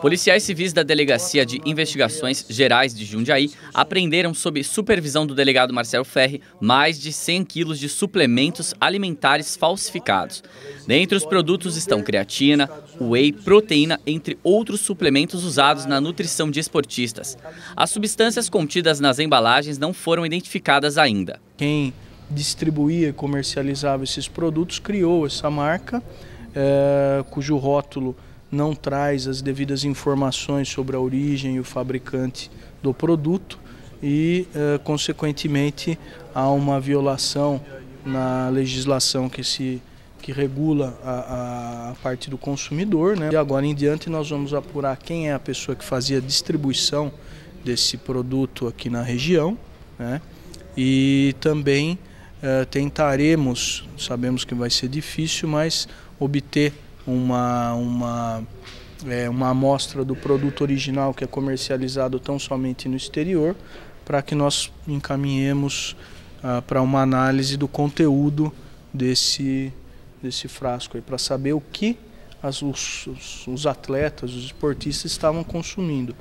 Policiais civis da Delegacia de Investigações Gerais de Jundiaí apreenderam, sob supervisão do delegado Marcelo Ferri, mais de 100 quilos de suplementos alimentares falsificados. Dentre os produtos estão creatina, whey, proteína, entre outros suplementos usados na nutrição de esportistas. As substâncias contidas nas embalagens não foram identificadas ainda. Quem distribuía e comercializava esses produtos criou essa marca, é, cujo rótulo não traz as devidas informações sobre a origem e o fabricante do produto e, eh, consequentemente, há uma violação na legislação que se que regula a, a, parte do consumidor, né? E agora em diante nós vamos apurar quem é a pessoa que fazia a distribuição desse produto aqui na região, né? E também eh, tentaremos, sabemos que vai ser difícil, mas obter uma, uma, é, uma amostra do produto original que é comercializado tão somente no exterior, para que nós encaminhemos ah, para uma análise do conteúdo desse, desse frasco, para saber o que as, os, os atletas, os esportistas estavam consumindo.